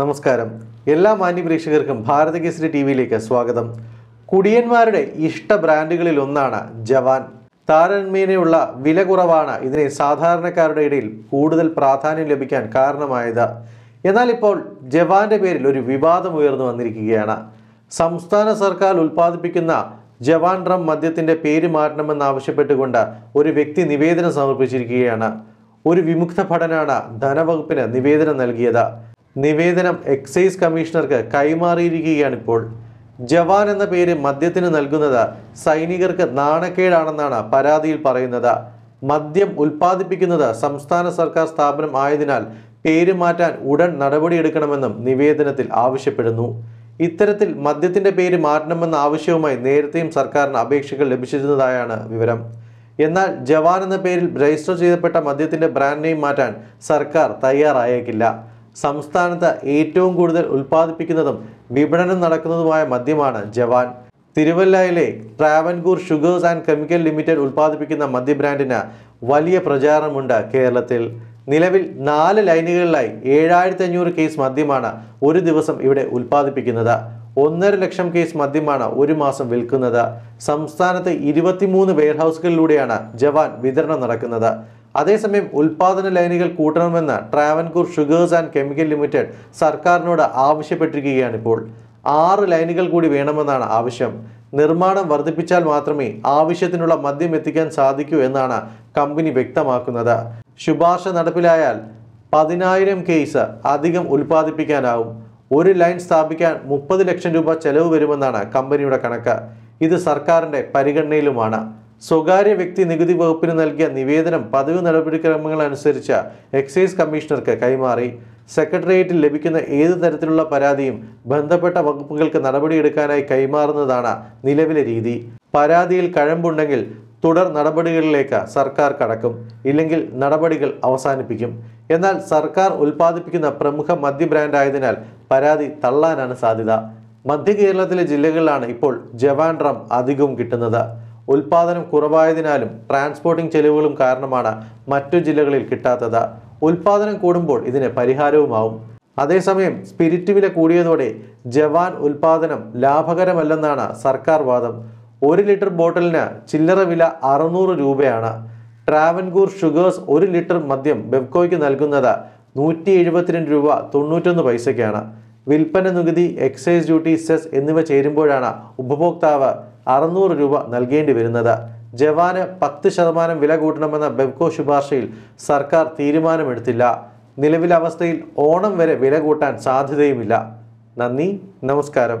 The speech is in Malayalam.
നമസ്കാരം എല്ലാ മാന്യപ്രേക്ഷകർക്കും ഭാരത കേസരി ടി വിയിലേക്ക് സ്വാഗതം കുടിയന്മാരുടെ ഇഷ്ട ബ്രാൻഡുകളിൽ ഒന്നാണ് ജവാൻ താരന്മേനയുള്ള വില കുറവാണ് ഇതിനെ സാധാരണക്കാരുടെ ഇടയിൽ കൂടുതൽ പ്രാധാന്യം ലഭിക്കാൻ കാരണമായത് എന്നാൽ ഇപ്പോൾ ജവാന്റെ പേരിൽ ഒരു വിവാദം ഉയർന്നു വന്നിരിക്കുകയാണ് സംസ്ഥാന സർക്കാർ ഉൽപ്പാദിപ്പിക്കുന്ന ജവാൻ ഡ്രം മദ്യത്തിൻ്റെ പേര് മാറ്റണമെന്നാവശ്യപ്പെട്ടുകൊണ്ട് ഒരു വ്യക്തി നിവേദനം സമർപ്പിച്ചിരിക്കുകയാണ് ഒരു വിമുക്ത ഭടനാണ് ധനവകുപ്പിന് നിവേദനം നൽകിയത് നിവേദനം എക്സൈസ് കമ്മീഷണർക്ക് കൈമാറിയിരിക്കുകയാണ് ഇപ്പോൾ ജവാൻ എന്ന പേര് മദ്യത്തിന് നൽകുന്നത് സൈനികർക്ക് നാണക്കേടാണെന്നാണ് പരാതിയിൽ പറയുന്നത് മദ്യം ഉൽപ്പാദിപ്പിക്കുന്നത് സംസ്ഥാന സർക്കാർ സ്ഥാപനം ആയതിനാൽ പേര് മാറ്റാൻ ഉടൻ നടപടിയെടുക്കണമെന്നും നിവേദനത്തിൽ ആവശ്യപ്പെടുന്നു ഇത്തരത്തിൽ മദ്യത്തിന്റെ പേര് മാറ്റണമെന്ന ആവശ്യവുമായി നേരത്തെയും സർക്കാരിന് അപേക്ഷകൾ ലഭിച്ചിരുന്നതായാണ് വിവരം എന്നാൽ ജവാൻ എന്ന പേരിൽ രജിസ്റ്റർ ചെയ്യപ്പെട്ട മദ്യത്തിന്റെ ബ്രാൻഡ് നെയിം മാറ്റാൻ സർക്കാർ തയ്യാറായേക്കില്ല സംസ്ഥാനത്ത് ഏറ്റവും കൂടുതൽ ഉൽപ്പാദിപ്പിക്കുന്നതും വിപണനം നടക്കുന്നതുമായ മദ്യമാണ് ജവാൻ തിരുവല്ലയിലെ Travancore sugars and chemical limited ഉൽപ്പാദിപ്പിക്കുന്ന മദ്യബ്രാൻഡിന് വലിയ പ്രചാരണമുണ്ട് കേരളത്തിൽ നിലവിൽ നാല് ലൈനുകളിലായി ഏഴായിരത്തി അഞ്ഞൂറ് കേസ് മദ്യമാണ് ഒരു ദിവസം ഇവിടെ ഉൽപ്പാദിപ്പിക്കുന്നത് ഒന്നര ലക്ഷം കേസ് മദ്യമാണ് ഒരു മാസം വിൽക്കുന്നത് സംസ്ഥാനത്ത് ഇരുപത്തിമൂന്ന് വെയർഹൗസുകളിലൂടെയാണ് ജവാൻ വിതരണം നടക്കുന്നത് അതേസമയം ഉൽപാദന ലൈനുകൾ കൂട്ടണമെന്ന് Travancore sugars and chemical limited സർക്കാരിനോട് ആവശ്യപ്പെട്ടിരിക്കുകയാണ് ഇപ്പോൾ ആറ് ലൈനുകൾ കൂടി വേണമെന്നാണ് ആവശ്യം നിർമ്മാണം വർദ്ധിപ്പിച്ചാൽ മാത്രമേ ആവശ്യത്തിനുള്ള മദ്യം എത്തിക്കാൻ സാധിക്കൂ എന്നാണ് കമ്പനി വ്യക്തമാക്കുന്നത് ശുപാർശ നടപ്പിലായാൽ പതിനായിരം കേസ് അധികം ഉൽപ്പാദിപ്പിക്കാനാവും ഒരു ലൈൻ സ്ഥാപിക്കാൻ മുപ്പത് ലക്ഷം രൂപ ചെലവ് വരുമെന്നാണ് കമ്പനിയുടെ കണക്ക് ഇത് സർക്കാരിൻ്റെ പരിഗണനയിലുമാണ് സ്വകാര്യ വ്യക്തി നികുതി വകുപ്പിന് നൽകിയ നിവേദനം പതിവ് നടപടിക്രമങ്ങൾ അനുസരിച്ച് എക്സൈസ് കമ്മീഷണർക്ക് കൈമാറി സെക്രട്ടേറിയറ്റിൽ ലഭിക്കുന്ന ഏത് തരത്തിലുള്ള പരാതിയും ബന്ധപ്പെട്ട വകുപ്പുകൾക്ക് നടപടിയെടുക്കാനായി കൈമാറുന്നതാണ് നിലവിലെ രീതി പരാതിയിൽ കഴമ്പുണ്ടെങ്കിൽ തുടർ നടപടികളിലേക്ക് സർക്കാർ കടക്കും ഇല്ലെങ്കിൽ നടപടികൾ അവസാനിപ്പിക്കും എന്നാൽ സർക്കാർ ഉൽപ്പാദിപ്പിക്കുന്ന പ്രമുഖ മദ്യ ബ്രാൻഡായതിനാൽ പരാതി തള്ളാനാണ് സാധ്യത മധ്യ കേരളത്തിലെ ജില്ലകളിലാണ് ഇപ്പോൾ ജവാൻ റം അധികവും കിട്ടുന്നത് ഉൽപാദനം കുറവായതിനാലും ട്രാൻസ്പോർട്ടിംഗ് ചെലവുകളും കാരണമാണ് മറ്റു ജില്ലകളിൽ കിട്ടാത്തത് ഉൽപാദനം കൂടുമ്പോൾ ഇതിന് പരിഹാരവുമാവും അതേസമയം സ്പിരിറ്റ് വില കൂടിയതോടെ ജവാൻ ഉൽപാദനം ലാഭകരമല്ലെന്നാണ് സർക്കാർ വാദം ഒരു ലിറ്റർ ബോട്ടിലിന് ചില്ലറ വില അറുന്നൂറ് രൂപയാണ് ട്രാവൻകൂർ ഷുഗേഴ്സ് ഒരു ലിറ്റർ മദ്യം ബെബ്കോയ്ക്ക് നൽകുന്നത് നൂറ്റി എഴുപത്തിരണ്ട് രൂപ തൊണ്ണൂറ്റൊന്ന് പൈസയ്ക്കാണ് വിൽപ്പന നികുതി എക്സൈസ് ഡ്യൂട്ടി സെസ് എന്നിവ ചേരുമ്പോഴാണ് ഉപഭോക്താവ് അറുന്നൂറ് രൂപ നൽകേണ്ടി വരുന്നത് ജവാന് പത്ത് ശതമാനം വില കൂട്ടണമെന്ന ബെബ്കോ ശുപാർശയിൽ സർക്കാർ തീരുമാനമെടുത്തില്ല നിലവിലെ അവസ്ഥയിൽ ഓണം വരെ വില കൂട്ടാൻ സാധ്യതയുമില്ല നന്ദി നമസ്കാരം